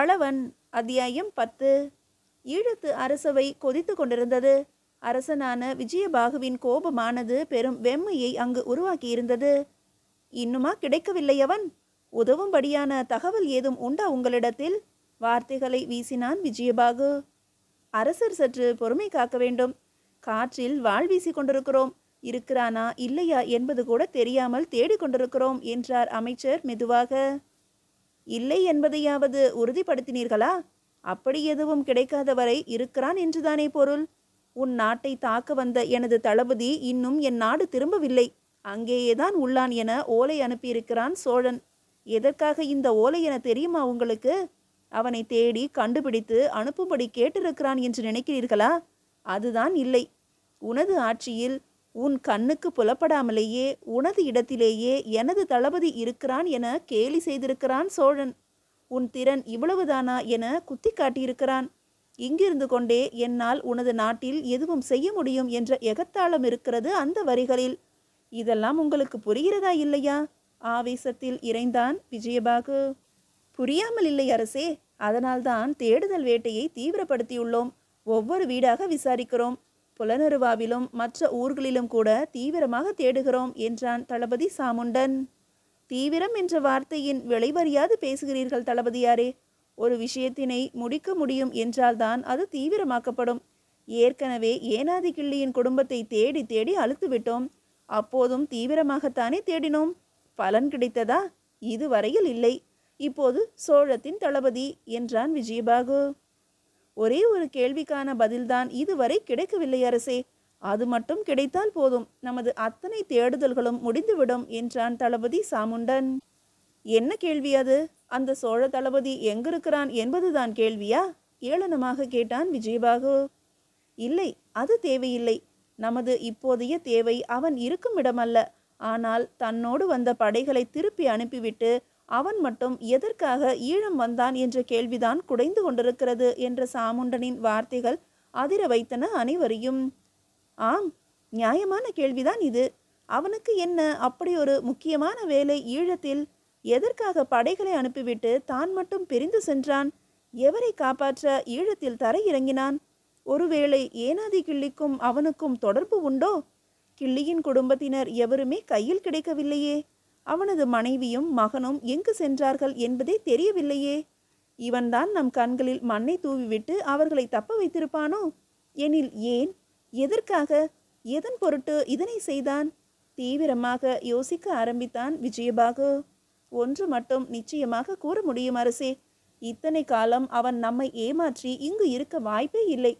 வளவன் அத்தியாயம் பத்து ஈழத்து அரசவை கொதித்து கொண்டிருந்தது அரசனான விஜயபாகுவின் கோபமானது பெரும் வெம்மையை அங்கு உருவாக்கியிருந்தது இன்னுமா கிடைக்கவில்லை அவன் உதவும்படியான தகவல் ஏதும் உண்டா உங்களிடத்தில் வார்த்தைகளை வீசினான் விஜயபாகு அரசர் சற்று பொறுமை காக்க வேண்டும் காற்றில் வாழ் வீசி கொண்டிருக்கிறோம் இருக்கிறானா இல்லையா என்பது கூட தெரியாமல் தேடிக்கொண்டிருக்கிறோம் என்றார் அமைச்சர் மெதுவாக இல்லை என்பதையாவது உறுதிப்படுத்தினீர்களா அப்படி எதுவும் கிடைக்காத வரை இருக்கிறான் என்றுதானே பொருள் உன் நாட்டை தாக்க வந்த எனது தளபதி இன்னும் என் நாடு திரும்பவில்லை அங்கேயேதான் உள்ளான் என ஓலை அனுப்பியிருக்கிறான் சோழன் எதற்காக இந்த ஓலை என தெரியுமா உங்களுக்கு அவனை தேடி கண்டுபிடித்து அனுப்பும்படி கேட்டிருக்கிறான் என்று நினைக்கிறீர்களா அதுதான் இல்லை உனது ஆட்சியில் உன் கண்ணுக்கு புலப்படாமலேயே உனது இடத்திலேயே எனது தளபதி இருக்கிறான் என கேலி செய்திருக்கிறான் சோழன் உன் திறன் இவ்வளவுதானா என குத்தி காட்டியிருக்கிறான் இங்கிருந்து கொண்டே என்னால் உனது நாட்டில் எதுவும் செய்ய முடியும் என்ற எகத்தாளம் இருக்கிறது அந்த வரிகளில் இதெல்லாம் உங்களுக்கு புரிகிறதா இல்லையா ஆவேசத்தில் இறைந்தான் விஜயபாகு புரியாமல் இல்லை அரசே அதனால்தான் தேடுதல் வேட்டையை தீவிரப்படுத்தியுள்ளோம் ஒவ்வொரு வீடாக விசாரிக்கிறோம் புலனருவாவிலும் மற்ற ஊர்களிலும் கூட தீவிரமாக தேடுகிறோம் என்றான் தளபதி சாமுண்டன் தீவிரம் என்ற வார்த்தையின் விளைவறியாது பேசுகிறீர்கள் தளபதியாரே ஒரு விஷயத்தினை முடிக்க முடியும் என்றால்தான் அது தீவிரமாக்கப்படும் ஏற்கனவே ஏனாதி கிள்ளியின் குடும்பத்தை தேடி தேடி அழுத்துவிட்டோம் அப்போதும் தீவிரமாகத்தானே தேடினோம் பலன் கிடைத்ததா இதுவரையில் இல்லை இப்போது சோழத்தின் தளபதி என்றான் விஜயபாகு ஒரே ஒரு கேள்விக்கான பதில்தான் இதுவரை கிடைக்கவில்லை அரசே அது மட்டும் கிடைத்தால் போதும் நமது அத்தனை தேடுதல்களும் முடிந்துவிடும் என்றான் தளபதி சாமுண்டன் என்ன கேள்வி அது அந்த சோழ தளபதி எங்கிருக்கிறான் என்பதுதான் கேள்வியா ஏளனமாக கேட்டான் விஜயபாகு இல்லை அது தேவையில்லை நமது இப்போதைய தேவை அவன் இருக்கும் இடமல்ல ஆனால் தன்னோடு வந்த படைகளை திருப்பி அனுப்பிவிட்டு அவன் மட்டும் எதற்காக ஈழம் வந்தான் என்ற கேள்விதான் குடைந்து கொண்டிருக்கிறது என்ற சாமுண்டனின் வார்த்தைகள் அதிர வைத்தன அனைவரையும் ஆம் நியாயமான கேள்விதான் இது அவனுக்கு என்ன அப்படி ஒரு முக்கியமான வேலை ஈழத்தில் எதற்காக படைகளை அனுப்பிவிட்டு தான் மட்டும் பிரிந்து சென்றான் எவரை காப்பாற்ற ஈழத்தில் தர இறங்கினான் ஒருவேளை ஏனாதி கிள்ளிக்கும் அவனுக்கும் தொடர்பு உண்டோ கிள்ளியின் குடும்பத்தினர் எவருமே கையில் கிடைக்கவில்லையே அவனது மனைவியும் மகனும் எங்கு சென்றார்கள் என்பதே தெரியவில்லையே இவன்தான் நம் கண்களில் மண்ணை தூவிவிட்டு அவர்களை தப்ப வைத்திருப்பானோ எனில் ஏன் எதற்காக எதன் பொருட்டு இதனை செய்தான் தீவிரமாக யோசிக்க ஆரம்பித்தான் விஜயபாகு ஒன்று மட்டும் நிச்சயமாக கூற முடியும் அரசே இத்தனை காலம் அவன் நம்மை ஏமாற்றி இங்கு இருக்க வாய்ப்பே இல்லை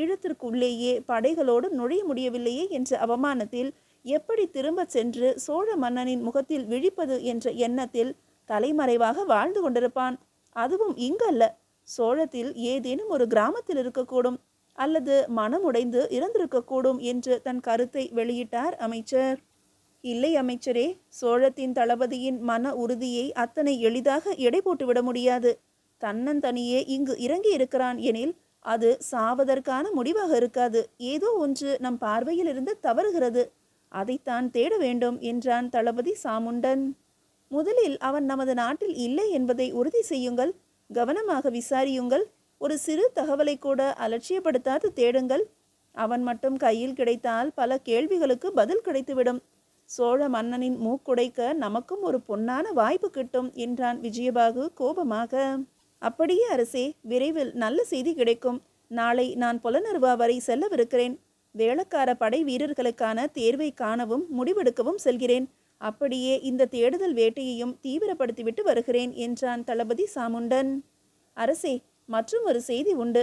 ஈழத்திற்குள்ளேயே படைகளோடு நுழைய முடியவில்லையே என்ற அவமானத்தில் எப்படி திரும்பச் சென்று சோழ மன்னனின் முகத்தில் விழிப்பது என்ற எண்ணத்தில் தலைமறைவாக வாழ்ந்து கொண்டிருப்பான் அதுவும் இங்கல்ல சோழத்தில் ஏதேனும் ஒரு கிராமத்தில் இருக்கக்கூடும் அல்லது மனமுடைந்து இறந்திருக்கக்கூடும் என்று தன் கருத்தை வெளியிட்டார் அமைச்சர் இல்லை அமைச்சரே சோழத்தின் தளபதியின் மன உறுதியை அத்தனை எளிதாக எடை போட்டுவிட முடியாது தன்னந்தனியே இங்கு இறங்கி இருக்கிறான் எனில் அது சாவதற்கான முடிவாக இருக்காது ஏதோ ஒன்று நம் பார்வையில் இருந்து தவறுகிறது அதைத்தான் தேட வேண்டும் என்றான் தளபதி சாமுண்டன் முதலில் அவன் நமது நாட்டில் இல்லை என்பதை உறுதி செய்யுங்கள் கவனமாக விசாரியுங்கள் ஒரு சிறு தகவலை கூட அலட்சியப்படுத்தாது தேடுங்கள் அவன் மட்டும் கையில் கிடைத்தால் பல கேள்விகளுக்கு பதில் கிடைத்துவிடும் சோழ மன்னனின் மூக்குடைக்க நமக்கும் ஒரு பொன்னான வாய்ப்பு கிட்டும் என்றான் விஜயபாகு கோபமாக அப்படியே அரசே விரைவில் நல்ல செய்தி கிடைக்கும் நாளை நான் புலனருவா வரை செல்லவிருக்கிறேன் வேளக்கார படை வீரர்களுக்கான தேர்வை காணவும் முடிவெடுக்கவும் செல்கிறேன் அப்படியே இந்த தேடுதல் வேட்டையையும் தீவிரப்படுத்திவிட்டு வருகிறேன் என்றான் தளபதி சாமுண்டன் அரசே மற்றும் ஒரு செய்தி உண்டு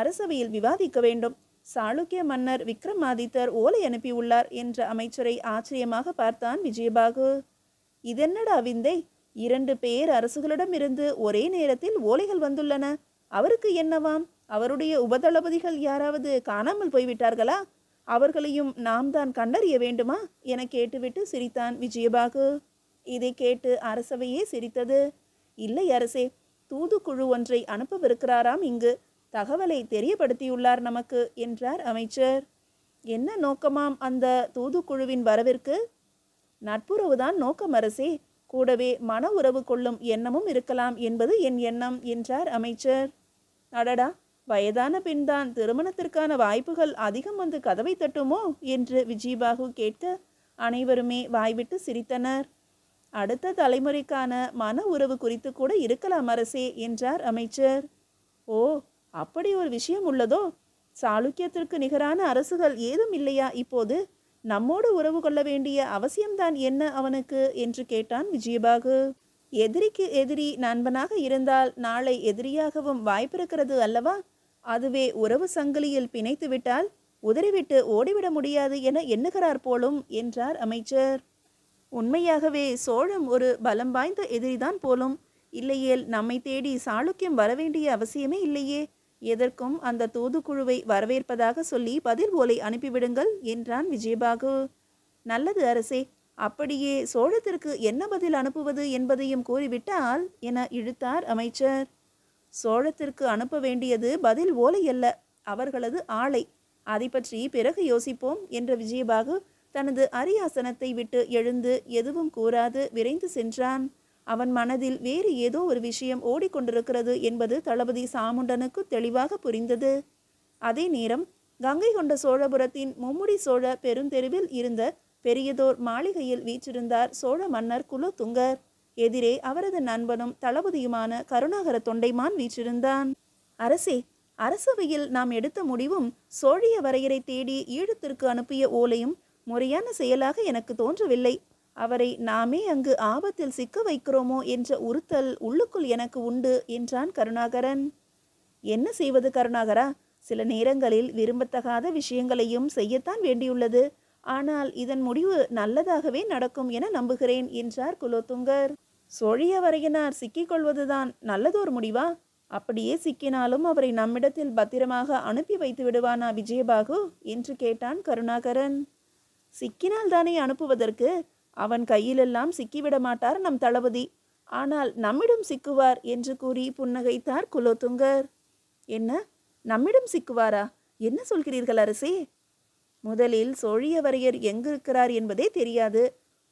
அரசவையில் விவாதிக்க வேண்டும் சாளுக்கிய மன்னர் விக்ரமாதித்தர் ஓலை அனுப்பியுள்ளார் என்ற அமைச்சரை ஆச்சரியமாக பார்த்தான் விஜயபாகு இதென்னடா விந்தை இரண்டு பேர் அரசுகளிடமிருந்து ஒரே நேரத்தில் ஓலைகள் வந்துள்ளன அவருக்கு என்னவாம் அவருடைய உபதளபதிகள் யாராவது காணாமல் போய்விட்டார்களா அவர்களையும் நாம் தான் கண்டறிய வேண்டுமா என கேட்டுவிட்டு சிரித்தான் விஜயபாகு இதை கேட்டு அரசவையே சிரித்தது இல்லை அரசே தூதுக்குழு ஒன்றை அனுப்பவிருக்கிறாராம் இங்கு தகவலை தெரியப்படுத்தியுள்ளார் நமக்கு என்றார் அமைச்சர் என்ன நோக்கமாம் அந்த தூதுக்குழுவின் வரவிற்கு நட்புறவுதான் நோக்கம் அரசே கூடவே மன உறவு கொள்ளும் எண்ணமும் இருக்கலாம் என்பது என் எண்ணம் என்றார் அமைச்சர் அடடா வயதான பின்தான் திருமணத்திற்கான வாய்ப்புகள் அதிகம் வந்து கதவை தட்டுமோ என்று விஜயபாகு கேட்க அனைவருமே வாய்விட்டு சிரித்தனர் அடுத்த தலைமுறைக்கான மன உறவு குறித்து கூட இருக்கலாம் அரசே என்றார் அமைச்சர் ஓ அப்படி ஒரு விஷயம் உள்ளதோ சாளுக்கியத்திற்கு நிகரான அரசுகள் ஏதும் இல்லையா இப்போது நம்மோடு உறவு கொள்ள வேண்டிய அவசியம்தான் என்ன அவனுக்கு என்று கேட்டான் விஜயபாகு எதிரிக்கு எதிரி நண்பனாக இருந்தால் நாளை எதிரியாகவும் வாய்ப்பிருக்கிறது அல்லவா அதுவே உறவு சங்கிலியில் பிணைத்துவிட்டால் உதறிவிட்டு ஓடிவிட முடியாது என எண்ணுகிறார் போலும் என்றார் அமைச்சர் உண்மையாகவே சோழம் ஒரு பலம் வாய்ந்த எதிரிதான் போலும் இல்லையேல் நம்மை தேடி சாளுக்கியம் வரவேண்டிய அவசியமே இல்லையே எதற்கும் அந்த தூதுக்குழுவை வரவேற்பதாக சொல்லி பதில் ஓலை அனுப்பிவிடுங்கள் என்றான் விஜயபாகு நல்லது அரசே அப்படியே சோழத்திற்கு என்ன பதில் அனுப்புவது என்பதையும் கூறிவிட்டால் என இழுத்தார் அமைச்சர் சோழத்திற்கு அனுப்ப வேண்டியது பதில் ஓலை அல்ல அவர்களது ஆளை அதை பற்றி பிறகு யோசிப்போம் என்ற விஜயபாகு தனது அரியாசனத்தை விட்டு எழுந்து எதுவும் கூறாது விரைந்து சென்றான் அவன் மனதில் வேறு ஏதோ ஒரு விஷயம் ஓடிக்கொண்டிருக்கிறது என்பது தளபதி சாமுண்டனுக்கு தெளிவாக புரிந்தது அதே நேரம் கங்கை கொண்ட சோழபுரத்தின் மும்முடி சோழ பெருந்தெருவில் இருந்த பெரியதோர் மாளிகையில் வீற்றிருந்தார் சோழ மன்னர் துங்கர் எதிரே அவரது நண்பனும் தளபதியுமான கருணாகர தொண்டைமான் வீற்றிருந்தான் அரசே அரசவையில் நாம் எடுத்த முடிவும் சோழிய வரையறை தேடி ஈழத்திற்கு அனுப்பிய ஓலையும் முறையான செயலாக எனக்கு தோன்றவில்லை அவரை நாமே அங்கு ஆபத்தில் சிக்க வைக்கிறோமோ என்ற உறுத்தல் உள்ளுக்குள் எனக்கு உண்டு என்றான் கருணாகரன் என்ன செய்வது கருணாகரா சில நேரங்களில் விரும்பத்தகாத விஷயங்களையும் செய்யத்தான் வேண்டியுள்ளது ஆனால் இதன் முடிவு நல்லதாகவே நடக்கும் என நம்புகிறேன் என்றார் குலோத்துங்கர் சொழிய வரையினார் சிக்கிக்கொள்வதுதான் நல்லதோர் முடிவா அப்படியே சிக்கினாலும் அவரை நம்மிடத்தில் பத்திரமாக அனுப்பி வைத்து விடுவானா விஜயபாகு என்று கேட்டான் கருணாகரன் சிக்கினால் தானே அனுப்புவதற்கு அவன் கையிலெல்லாம் சிக்கிவிட மாட்டார் நம் தளபதி ஆனால் நம்மிடம் சிக்குவார் என்று கூறி புன்னகைத்தார் குலோத்துங்கர் என்ன நம்மிடம் சிக்குவாரா என்ன சொல்கிறீர்கள் அரசே முதலில் சோழியவரையர் எங்கிருக்கிறார் என்பதே தெரியாது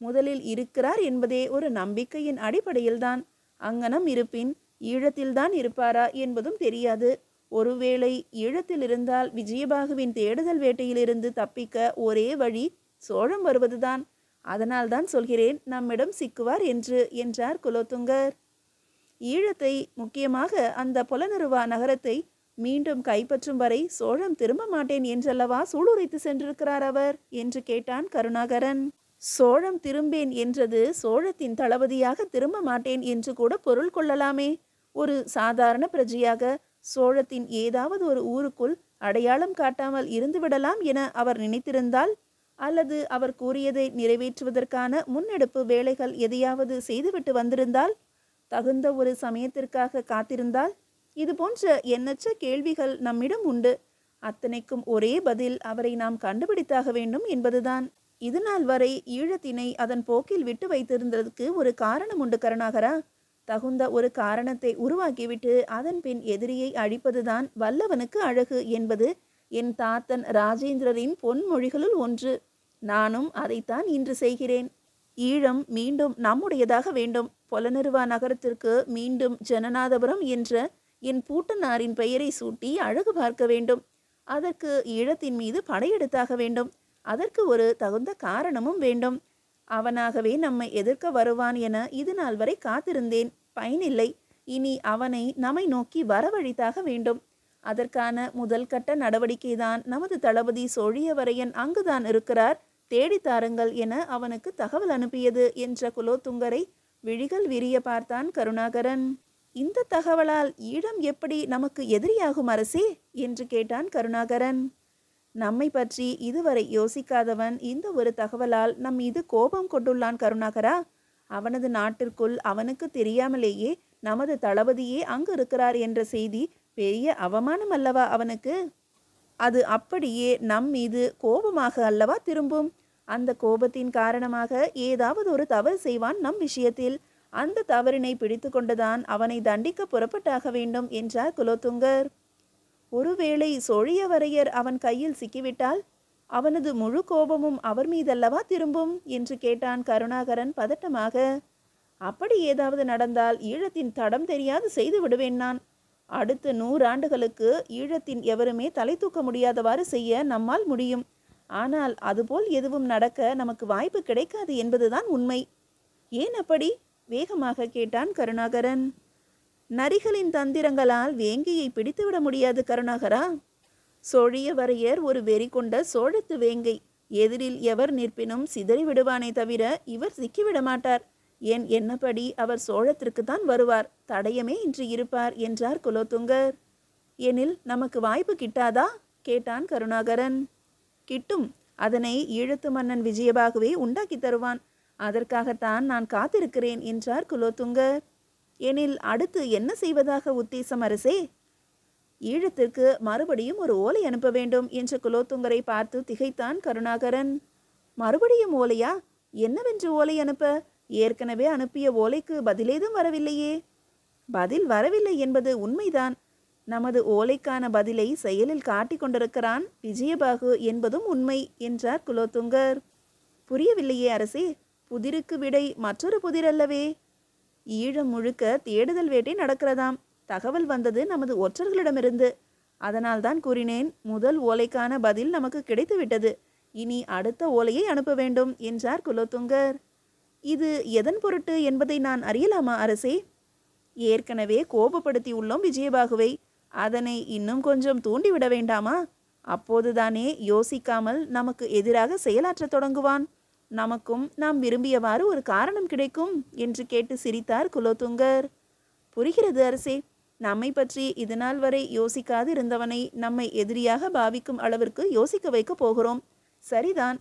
முதலில் இருக்கிறார் என்பதே ஒரு நம்பிக்கையின் அடிப்படையில்தான் அங்கனம் இருப்பின் ஈழத்தில்தான் இருப்பாரா என்பதும் தெரியாது ஒருவேளை ஈழத்தில் இருந்தால் விஜயபாகுவின் தேடுதல் வேட்டையிலிருந்து தப்பிக்க ஒரே வழி சோழம் வருவதுதான் அதனால்தான் சொல்கிறேன் நம்மிடம் சிக்குவார் என்று என்றார் குலோத்துங்கர் ஈழத்தை முக்கியமாக அந்த புலனருவா நகரத்தை மீண்டும் கைப்பற்றும் வரை சோழம் திரும்ப மாட்டேன் என்றல்லவா சூளுரைத்து சென்றிருக்கிறார் அவர் என்று கேட்டான் கருணாகரன் சோழம் திரும்பேன் என்றது சோழத்தின் தளபதியாக திரும்ப மாட்டேன் என்று கூட பொருள் கொள்ளலாமே ஒரு சாதாரண பிரஜையாக சோழத்தின் ஏதாவது ஒரு ஊருக்குள் அடையாளம் காட்டாமல் இருந்துவிடலாம் என அவர் நினைத்திருந்தால் அல்லது அவர் கூறியதை நிறைவேற்றுவதற்கான முன்னெடுப்பு வேலைகள் எதையாவது செய்துவிட்டு வந்திருந்தால் தகுந்த ஒரு சமயத்திற்காக காத்திருந்தால் இது போன்ற எண்ணற்ற கேள்விகள் நம்மிடம் உண்டு அத்தனைக்கும் ஒரே பதில் அவரை நாம் கண்டுபிடித்தாக வேண்டும் என்பதுதான் இதுநாள் வரை ஈழத்தினை அதன் போக்கில் விட்டு வைத்திருந்ததற்கு ஒரு காரணம் உண்டு கருணாகரா தகுந்த ஒரு காரணத்தை உருவாக்கிவிட்டு அதன் பின் எதிரியை அழிப்பதுதான் வல்லவனுக்கு அழகு என்பது என் தாத்தன் ராஜேந்திரரின் பொன்மொழிகளுள் ஒன்று நானும் அதைத்தான் இன்று செய்கிறேன் ஈழம் மீண்டும் நம்முடையதாக வேண்டும் பொலநிறுவா நகரத்திற்கு மீண்டும் ஜனநாதபுரம் என்ற என் பூட்டனாரின் பெயரை சூட்டி அழகு பார்க்க வேண்டும் அதற்கு ஈழத்தின் மீது படையெடுத்தாக வேண்டும் அதற்கு ஒரு தகுந்த காரணமும் வேண்டும் அவனாகவே நம்மை எதிர்க்க வருவான் என இது நாள் வரை காத்திருந்தேன் பயனில்லை இனி அவனை நம்மை நோக்கி வரவழித்தாக வேண்டும் அதற்கான முதல் கட்ட நடவடிக்கைதான் நமது தளபதி சொழியவரையன் அங்குதான் இருக்கிறார் தேடித்தாருங்கள் என அவனுக்கு தகவல் அனுப்பியது என்ற குலோத்துங்கரை விழிகள் விரிய பார்த்தான் கருணாகரன் இந்த தகவலால் ஈழம் எப்படி நமக்கு எதிரியாகும் அரசே என்று கேட்டான் கருணாகரன் நம்மை பற்றி இதுவரை யோசிக்காதவன் இந்த ஒரு தகவலால் நம் மீது கோபம் கொண்டுள்ளான் கருணாகரா அவனது நாட்டிற்குள் அவனுக்கு தெரியாமலேயே நமது தளபதியே அங்கு இருக்கிறார் என்ற செய்தி பெரிய அவமானம் அல்லவா அவனுக்கு அது அப்படியே நம் மீது கோபமாக அல்லவா திரும்பும் அந்த கோபத்தின் காரணமாக ஏதாவது ஒரு தவறு செய்வான் நம் விஷயத்தில் அந்த தவறினை பிடித்து கொண்டுதான் அவனை தண்டிக்க புறப்பட்டாக வேண்டும் என்றார் குலோத்துங்கர் ஒருவேளை சோழியவரையர் அவன் கையில் சிக்கிவிட்டால் அவனது முழு கோபமும் அவர் மீதல்லவா திரும்பும் என்று கேட்டான் கருணாகரன் பதட்டமாக அப்படி ஏதாவது நடந்தால் ஈழத்தின் தடம் தெரியாது செய்து விடுவேன் நான் அடுத்த நூறாண்டுகளுக்கு ஈழத்தின் எவருமே தலை தூக்க முடியாதவாறு செய்ய நம்மால் முடியும் ஆனால் அதுபோல் எதுவும் நடக்க நமக்கு வாய்ப்பு கிடைக்காது என்பதுதான் உண்மை ஏன் அப்படி வேகமாக கேட்டான் கருணாகரன் நரிகளின் தந்திரங்களால் வேங்கையை பிடித்துவிட முடியாது கருணாகரா சோழிய வரையர் ஒரு வெறி கொண்ட சோழத்து வேங்கை எதிரில் எவர் நிற்பினும் சிதறி விடுவானே தவிர இவர் சிக்கிவிட மாட்டார் என் என்னபடி அவர் சோழத்திற்கு தான் வருவார் தடயமே இன்று இருப்பார் என்றார் குலோத்துங்கர் எனில் நமக்கு வாய்ப்பு கிட்டாதா கேட்டான் கருணாகரன் கிட்டும் அதனை ஈழத்து மன்னன் விஜயபாகவே உண்டாக்கி தருவான் அதற்காகத்தான் நான் காத்திருக்கிறேன் என்றார் குலோத்துங்கர் எனில் அடுத்து என்ன செய்வதாக உத்தேசம் அரசே ஈழத்திற்கு மறுபடியும் ஒரு ஓலை அனுப்ப வேண்டும் என்று குலோத்துங்கரை பார்த்து திகைத்தான் கருணாகரன் மறுபடியும் ஓலையா என்னவென்று ஓலை அனுப்ப ஏற்கனவே அனுப்பிய ஓலைக்கு பதிலேதும் வரவில்லையே பதில் வரவில்லை என்பது உண்மைதான் நமது ஓலைக்கான பதிலை செயலில் காட்டிக் கொண்டிருக்கிறான் விஜயபாகு என்பதும் உண்மை என்றார் குலோத்துங்கர் புரியவில்லையே அரசே புதிருக்கு விடை மற்றொரு புதிர் அல்லவே ஈழம் முழுக்க தேடுதல் வேட்டை நடக்கிறதாம் தகவல் வந்தது நமது ஒற்றர்களிடமிருந்து அதனால் தான் கூறினேன் முதல் ஓலைக்கான பதில் நமக்கு கிடைத்துவிட்டது இனி அடுத்த ஓலையை அனுப்ப வேண்டும் என்றார் குலோத்துங்கர் இது எதன் பொருட்டு என்பதை நான் அறியலாமா அரசே ஏற்கனவே கோபப்படுத்தி உள்ளோம் விஜயபாகுவை அதனை இன்னும் கொஞ்சம் தூண்டிவிட வேண்டாமா அப்போதுதானே யோசிக்காமல் நமக்கு எதிராக செயலாற்றத் தொடங்குவான் நமக்கும் நாம் விரும்பியவாறு ஒரு காரணம் கிடைக்கும் என்று கேட்டு சிரித்தார் குலோத்துங்கர் புரிகிறது அரசே நம்மை பற்றி இதுநாள் வரை யோசிக்காது இருந்தவனை நம்மை எதிரியாக பாவிக்கும் அளவிற்கு யோசிக்க வைக்கப் போகிறோம் சரிதான்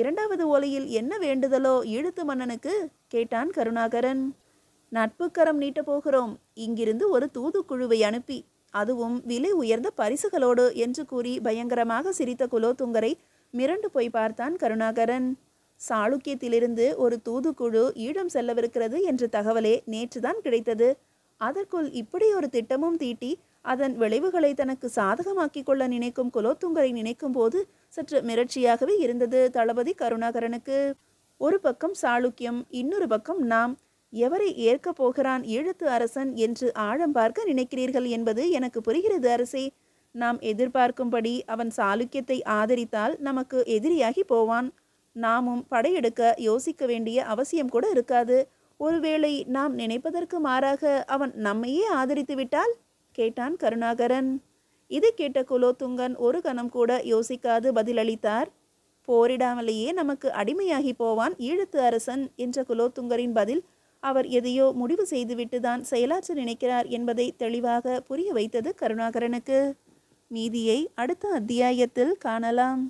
இரண்டாவது ஓலையில் என்ன வேண்டுதலோ ஈழத்து மன்னனுக்கு கேட்டான் கருணாகரன் நட்புக்கரம் நீட்டப் போகிறோம் இங்கிருந்து ஒரு தூதுக்குழுவை அனுப்பி அதுவும் விலை உயர்ந்த பரிசுகளோடு என்று கூறி பயங்கரமாக சிரித்த குலோத்துங்கரை மிரண்டு போய் பார்த்தான் கருணாகரன் சாளுக்கியத்திலிருந்து ஒரு தூதுக்குழு ஈழம் செல்லவிருக்கிறது என்ற தகவலே நேற்றுதான் கிடைத்தது அதற்குள் இப்படி ஒரு திட்டமும் தீட்டி அதன் விளைவுகளை தனக்கு சாதகமாக்கிக் கொள்ள நினைக்கும் குலோத்துங்கரை நினைக்கும் போது சற்று மிரட்சியாகவே இருந்தது தளபதி கருணாகரனுக்கு ஒரு பக்கம் சாளுக்கியம் இன்னொரு பக்கம் நாம் எவரை ஏற்கப் போகிறான் ஈழத்து அரசன் என்று ஆழம் பார்க்க நினைக்கிறீர்கள் என்பது எனக்கு புரிகிறது அரசே நாம் எதிர்பார்க்கும்படி அவன் சாளுக்கியத்தை ஆதரித்தால் நமக்கு எதிரியாகி போவான் நாமும் படையெடுக்க யோசிக்க வேண்டிய அவசியம் கூட இருக்காது ஒருவேளை நாம் நினைப்பதற்கு மாறாக அவன் நம்மையே ஆதரித்து விட்டால் கேட்டான் கருணாகரன் இதை கேட்ட குலோத்துங்கன் ஒரு கணம் கூட யோசிக்காது பதிலளித்தார் போரிடாமலேயே நமக்கு அடிமையாகி போவான் ஈழத்து அரசன் என்ற குலோத்துங்கரின் பதில் அவர் எதையோ முடிவு செய்துவிட்டுதான் செயலாற்ற நினைக்கிறார் என்பதை தெளிவாக புரிய வைத்தது கருணாகரனுக்கு மீதியை அடுத்த அத்தியாயத்தில் காணலாம்